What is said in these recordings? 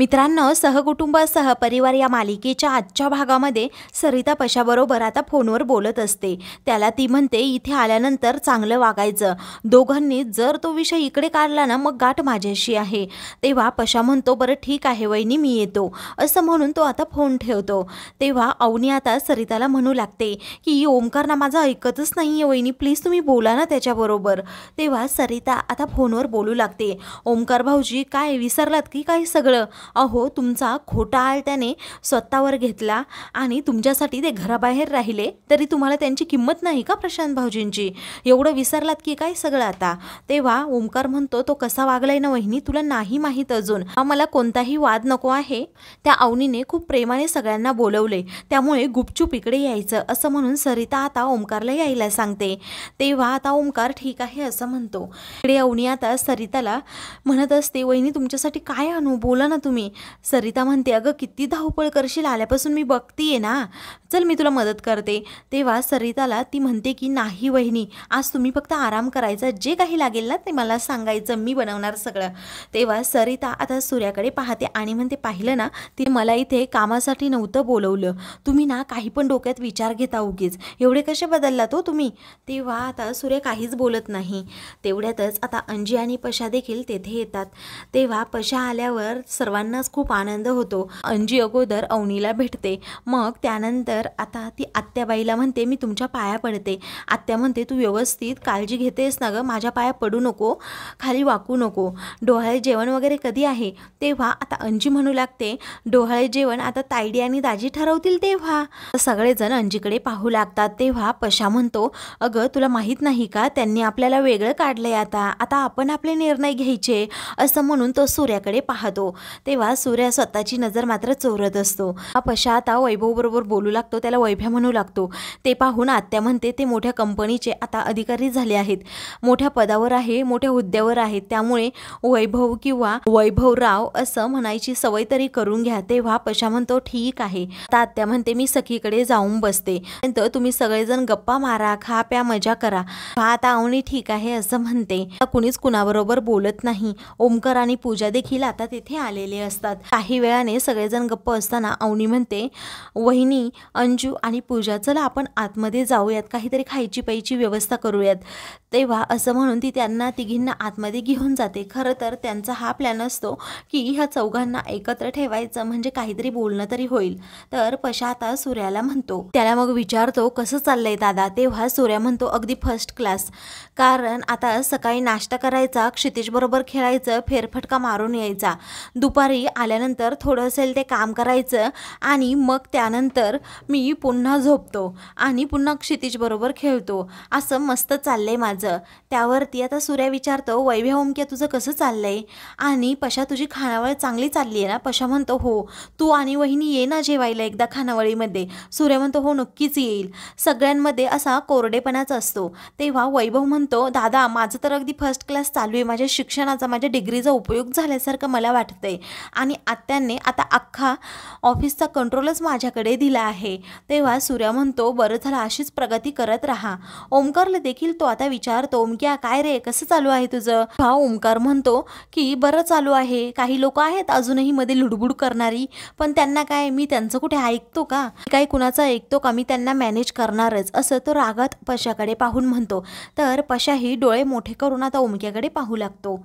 मित्रांनो सहकुटुंबासह सहपरिवार या मालिकेच्या आजच्या भागामध्ये सरिता पशाबरोबर आता फोनवर बोलत असते त्याला ती म्हणते इथे आल्यानंतर चांगलं वागायचं दोघांनी जर तो विषय इकडे काढला ना मग गाठ माझ्याशी आहे तेव्हा पशा म्हणतो बरं ठीक आहे वहिनी मी येतो असं म्हणून तो आता फोन ठेवतो तेव्हा अवनी आता सरिताला म्हणू लागते की ओमकार ना माझा ऐकतच नाही आहे वहिनी प्लीज तुम्ही बोला ना त्याच्याबरोबर तेव्हा सरिता आता फोनवर बोलू लागते ओमकार भाऊजी काय विसरलात की काय सगळं अहो तुमचा खोटा आळ त्याने स्वतःवर घेतला आणि तुमच्यासाठी ते घराबाहेर राहिले तरी तुम्हाला त्यांची किंमत नाही का प्रशांत भाऊजींची एवढं विसरलात की काय सगळं आता तेव्हा ओमकार म्हणतो तो कसा वागलाय ना वहिनी तुला नाही माहीत अजून मला कोणताही वाद नको आहे त्या अवनीने खूप प्रेमाने सगळ्यांना बोलवले त्यामुळे गुपचूप इकडे यायचं असं म्हणून सरिता आता ओमकारला यायला सांगते तेव्हा आता ओमकार ठीक आहे असं म्हणतो इकडे अवनी आता सरिताला म्हणत असते वहिनी तुमच्यासाठी काय आणू बोला ना तुम्ही सरिता म्हणते अगं किती धावपळ करशील आल्यापासून मी बघतीये ना चल मी तुला मदत करते तेव्हा सरिताला ती म्हणते की नाही वहिनी आज तुम्ही फक्त आराम करायचा जे काही लागेल ना ते मला सांगायचं मी बनवणार सगळं तेव्हा सरिता आता सूर्याकडे पाहते आणि म्हणते पाहिलं ना ते मला इथे कामासाठी नव्हतं बोलवलं तुम्ही ना काही पण डोक्यात विचार घेता उगीच एवढे कसे बदलला तो हो तुम्ही तेव्हा आता सूर्य काहीच बोलत नाही तेवढ्यातच आता अंजी आणि पशा देखील तेथे येतात तेव्हा पशा आल्यावर सर्वांना सर्वांनाच खूप आनंद होतो अंजी अगोदर अवनीला भेटते मग त्यानंतर आता ती आत्याबाईला म्हणते मी तुमच्या पाया पडते आत्या म्हणते तू व्यवस्थित काळजी घेतेस ना गं माझ्या पाया पडू नको खाली वाकू नको डोहाळे जेवण वगैरे कधी आहे तेव्हा आता अंजी म्हणू लागते डोहाळे जेवण आता तायडी आणि दाजी ठरवतील तेव्हा सगळेजण अंजीकडे पाहू लागतात तेव्हा पशा म्हणतो अगं तुला माहीत नाही का त्यांनी आपल्याला वेगळं काढलंय आता आता आपण आपले निर्णय घ्यायचे असं म्हणून तो सूर्याकडे पाहतो तेव्हा सूर्या स्वतःची नजर मात्र चोरत असतो हा पशा आता वैभवबरोबर बोलू लागतो त्याला वैभ्या म्हणू लागतो ते पाहून आत्या म्हणते ते मोठ्या कंपनीचे आता अधिकारी झाले आहेत मोठ्या पदावर आहे मोठ्या हुद्द्यावर आहेत त्यामुळे वैभव किंवा वैभव राव असं म्हणायची सवय तरी करून घ्या तेव्हा पशा म्हणतो ठीक आहे आता आत्या म्हणते मी सखीकडे जाऊन बसते नंतर तुम्ही सगळेजण गप्पा मारा खा प्या मजा करा हा आता आवणी ठीक आहे असं म्हणते कुणीच कुणाबरोबर बोलत नाही ओमकर आणि पूजा देखील आता तिथे आलेले असतात काही वेळाने सगळेजण गप्प असताना अवनी म्हणते वहिनी अंजू आणि पूजा चला आपण आतमध्ये जाऊयात काहीतरी खायची प्यायची व्यवस्था करूयात तेव्हा असं म्हणून ती त्यांना तिघींना आतमध्ये घेऊन जाते खरं तर त्यांचा हा प्लॅन असतो की ह्या चौघांना एकत्र ठेवायचं म्हणजे काहीतरी बोलणं तरी होईल तर पशा आता सूर्याला म्हणतो त्याला मग विचारतो कसं चाललंय दादा तेव्हा सूर्या म्हणतो अगदी फर्स्ट क्लास कारण आता सकाळी नाश्ता करायचा बरोबर खेळायचं फेरफटका मारून यायचा दुपार दुपारी आल्यानंतर थोडं असेल ते काम करायचं आणि मग त्यानंतर मी पुन्हा झोपतो आणि पुन्हा क्षितिजबरोबर खेळतो असं मस्त चाललं आहे माझं त्यावरती आता सूर्या विचारतो वैभव ओमक्या तुझं कसं चाललं आहे आणि पशा तुझी खानावळ चांगली चालली आहे ना पशा म्हणतो हो तू आणि वहिनी ये ना जेवायला एकदा खानावळीमध्ये सूर्य म्हणतो हो नक्कीच येईल सगळ्यांमध्ये असा कोरडेपणाच असतो तेव्हा वैभव म्हणतो दादा माझं तर अगदी फर्स्ट क्लास चालू आहे माझ्या शिक्षणाचा माझ्या डिग्रीचा उपयोग झाल्यासारखं मला वाटतंय आणि आत्यांनी आता अख्खा ऑफिसचा कंट्रोलच माझ्याकडे दिला आहे तेव्हा सूर्या म्हणतो बरं झालं अशीच प्रगती करत राहा ओमकारला देखील तो आता विचारतो ओमक्या काय रे कसं चालू आहे तुझं भाऊ ओमकार म्हणतो की बरं चालू आहे काही लोक आहेत अजूनही मध्ये लुडबुड करणारी पण त्यांना काय मी त्यांचं कुठे ऐकतो का काही कुणाचं ऐकतो का मी त्यांना मॅनेज करणारच असं तो रागात पशाकडे पाहून म्हणतो तर पशाही डोळे मोठे करून आता ओमक्याकडे पाहू लागतो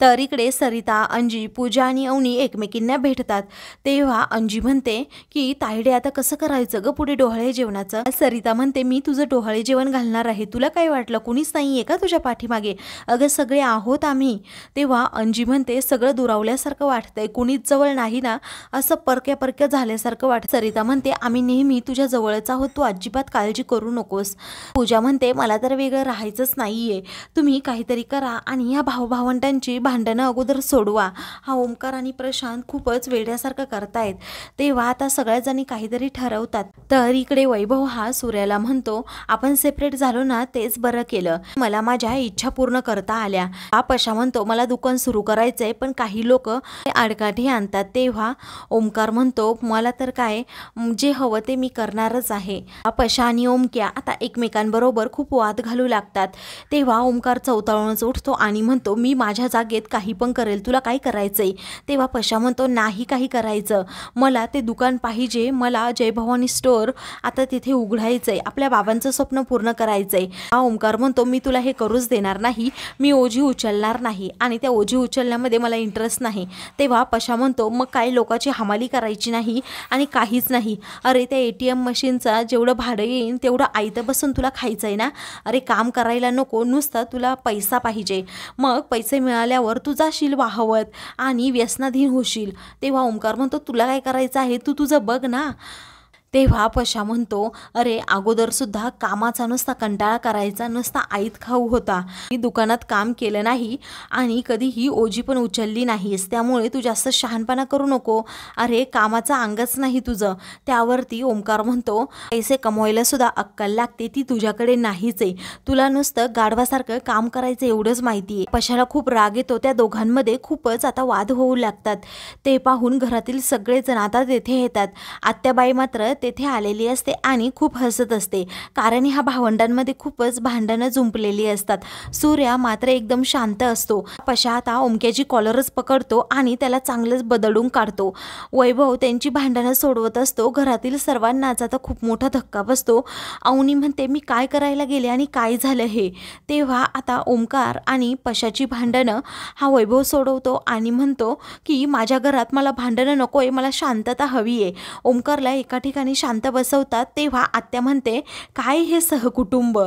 तर इकडे सरिता अंजी पूजा आणि अवनी एकमेकींना भेटतात तेव्हा अंजी म्हणते की ताईडे आता कसं करायचं ग पुढे डोहाळे जेवणाचं सरिता म्हणते मी तुझं डोहाळे जेवण घालणार आहे तुला काय वाटलं कुणीच नाही आहे का तुझ्या पाठीमागे अगं सगळे आहोत आम्ही तेव्हा अंजी म्हणते सगळं दुरावल्यासारखं वाटतंय कुणीच जवळ नाही ना असं परक्या परक्या झाल्यासारखं वाट सरिता म्हणते आम्ही नेहमी तुझ्या जवळच आहोत तू अजिबात काळजी करू नकोस पूजा म्हणते मला तर वेगळं राहायचंच नाही तुम्ही काहीतरी करा आणि ह्या भावभावंटांची भांडणं अगोदर सोडवा हा ओमकार आणि प्रशांत खूपच वेड्यासारखं करतायत तेव्हा आता सगळ्या जणी काहीतरी ठरवतात तर इकडे वैभव हा सूर्याला म्हणतो आपण सेपरेट झालो ना तेच बरं केलं मला माझ्या इच्छा पूर्ण करता आल्या हा पशा म्हणतो मला दुकान सुरू करायचंय पण काही लोक आडकाठी आणतात तेव्हा ओमकार म्हणतो मला तर काय जे हवं ते मी करणारच आहे पशा आणि ओमक्या आता एकमेकांबरोबर खूप वाद घालू लागतात तेव्हा ओमकार चौताळूनच उठतो आणि म्हणतो मी माझ्या जागी बागेत काही पण करेल तुला काय करायचंय तेव्हा पशा म्हणतो नाही काही करायचं मला ते दुकान पाहिजे मला जयभवानी स्टोअर आता तिथे उघडायचंय आहे आपल्या बाबांचं स्वप्न पूर्ण करायचं आहे हा ओंकार म्हणतो मी तुला हे करूच देणार नाही मी ओझी उचलणार नाही आणि त्या ओझी उचलण्यामध्ये मला इंटरेस्ट नाही तेव्हा पशा म्हणतो मग काही लोकांची हमाली करायची नाही आणि काहीच नाही अरे त्या ए टी एम मशीनचा जेवढं भाडं येईन तेवढं आयतं बसून तुला खायचं आहे ना अरे काम करायला नको नुसतं तुला पैसा पाहिजे मग पैसे मिळाल्यावर झाल्यावर तू जाशील वाहवत आणि व्यसनाधीन होशील तेव्हा ओंकार म्हणतो तुला काय करायचं आहे तू तुझं बघ ना तेव्हा पशा म्हणतो अरे अगोदरसुद्धा कामाचा नुसता कंटाळा करायचा नुसता आईत खाऊ होता मी दुकानात काम केलं नाही आणि कधीही ओझी पण उचलली नाहीस त्यामुळे तू जास्त शहाणपणा करू नको अरे कामाचा अंगच नाही तुझं त्यावरती ओंकार म्हणतो पैसे कमवायला सुद्धा अक्कल लागते ती तुझ्याकडे नाहीच आहे तुला नुसतं गाढवासारखं काम करायचं एवढंच माहिती आहे पशाला खूप राग येतो त्या दोघांमध्ये खूपच आता वाद होऊ लागतात ते पाहून घरातील सगळेजण आता तेथे येतात आत्याबाई मात्र तेथे आलेली असते आणि खूप हसत असते कारण ह्या भावंडांमध्ये खूपच भांडणं जुंपलेली असतात सूर्या मात्र एकदम शांत असतो पशाता ओमक्याची कॉलरच पकडतो आणि त्याला चांगलंच बदलून काढतो वैभव त्यांची भांडणं सोडवत असतो घरातील सर्वांनाच आता खूप मोठा धक्का बसतो अवनी म्हणते मी काय करायला गेले आणि काय झालं हे तेव्हा आता ओमकार आणि पशाची भांडणं हा वैभव सोडवतो आणि म्हणतो की माझ्या घरात मला भांडणं नको आहे मला शांतता हवी आहे ओमकारला एका ठिकाणी आणि शांत बसवतात तेव्हा आत्या म्हणते काय हे सहकुटुंब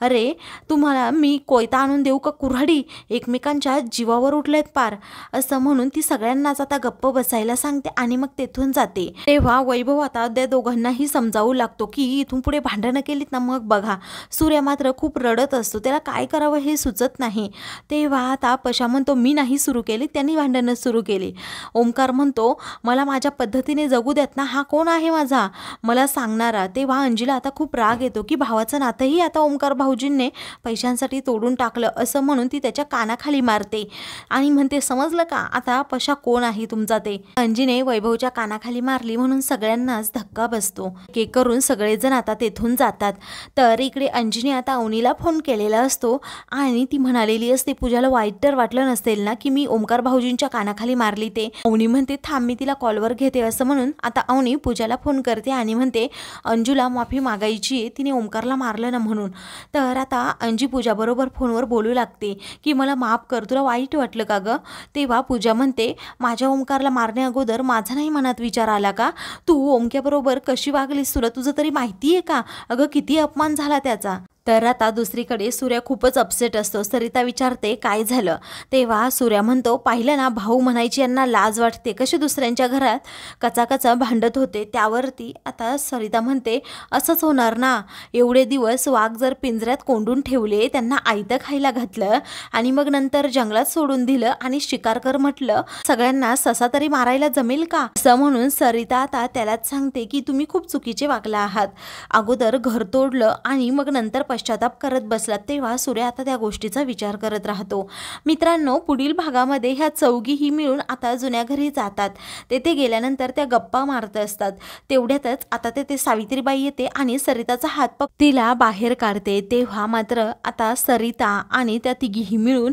अरे तुम्हाला मी कोयता आणून देऊ का कुऱ्हाडी एकमेकांच्या जीवावर उठलेत पार असं म्हणून ती सगळ्यांनाच आता गप्प बसायला सांगते आणि मग तेथून जाते तेव्हा वैभव आता त्या दोघांनाही समजावू लागतो की इथून पुढे भांडणं केलीत ना मग बघा सूर्य मात्र खूप रडत असतो त्याला काय करावं हे सुचत नाही तेव्हा आता पशा म्हणतो मी नाही सुरू केली त्यांनी भांडणं सुरू केली ओमकार म्हणतो मला माझ्या पद्धतीने जगू देत ना हा कोण आहे माझा मला सांगणारा तेव्हा अंजीला आता खूप राग येतो की भावाचं नातंही आता ओमकार भाऊजींने पैशांसाठी तोडून टाकलं असं म्हणून ती त्याच्या कानाखाली मारते आणि म्हणते समजलं का आता पशा कोण आहे तुमचा ते अंजीने वैभवच्या कानाखाली मारली म्हणून सगळ्यांनाच धक्का बसतो के करून सगळेजण आता तेथून जातात तर इकडे अंजीने आता अवनीला फोन केलेला असतो आणि ती म्हणालेली असते पूजाला वाईट तर वाटलं नसेल ना की मी ओमकार भाऊजींच्या कानाखाली मारली ते अवनी म्हणते थांब मी तिला कॉलवर घेते असं म्हणून आता अवनी पूजाला फोन करते आणि म्हणते अंजूला माफी मागायची आहे तिने ओमकारला मारलं ना म्हणून तर आता अंजी पूजाबरोबर फोनवर बोलू लागते की मला माफ कर तुला वाईट वाटलं का गं तेव्हा पूजा म्हणते माझ्या ओमकारला मारण्या अगोदर माझा नाही मनात विचार आला का तू ओमक्याबरोबर कशी वागलीस तुला तुझं तरी माहिती आहे का अगं किती अपमान झाला त्याचा तर आता दुसरीकडे सूर्य खूपच अपसेट असतो सरिता विचारते काय झालं तेव्हा सूर्या म्हणतो पाहिलं ना भाऊ म्हणायची यांना लाज वाटते कशी दुसऱ्यांच्या घरात कचाकचा भांडत होते त्यावरती आता सरिता म्हणते असंच होणार ना एवढे दिवस वाघ जर पिंजऱ्यात कोंडून ठेवले त्यांना आयतं खायला घातलं आणि मग नंतर जंगलात सोडून दिलं आणि शिकार कर म्हटलं सगळ्यांना ससा तरी मारायला जमेल का असं म्हणून सरिता आता त्यालाच सांगते की तुम्ही खूप चुकीचे वागला आहात अगोदर घर तोडलं आणि मग नंतर पश्चाताप करत बसलात तेव्हा सूर्य आता त्या गोष्टीचा विचार करत राहतो मित्रांनो पुढील भागामध्ये ह्या चौघीही मिळून आता जुन्या घरी जातात तेथे गेल्यानंतर त्या गप्पा मारत असतात तेवढ्यातच आता तेथे सावित्रीबाई येते आणि सरिताचा हात तिला बाहेर काढते तेव्हा मात्र आता सरिता आणि त्या तिघीही मिळून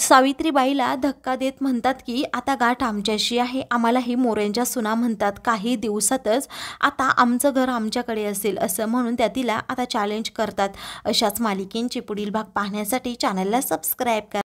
सावित्रीबाईला धक्का देत म्हणतात की आता गाठ आमच्याशी आहे आम्हालाही मोऱ्यांच्या सुना म्हणतात काही दिवसातच आता आमचं घर आमच्याकडे असेल असं म्हणून त्या तिला आता चॅलेंज करतात अशाच मालिकेंचे पुढील भाग पाहण्यासाठी चॅनलला सबस्क्राईब करा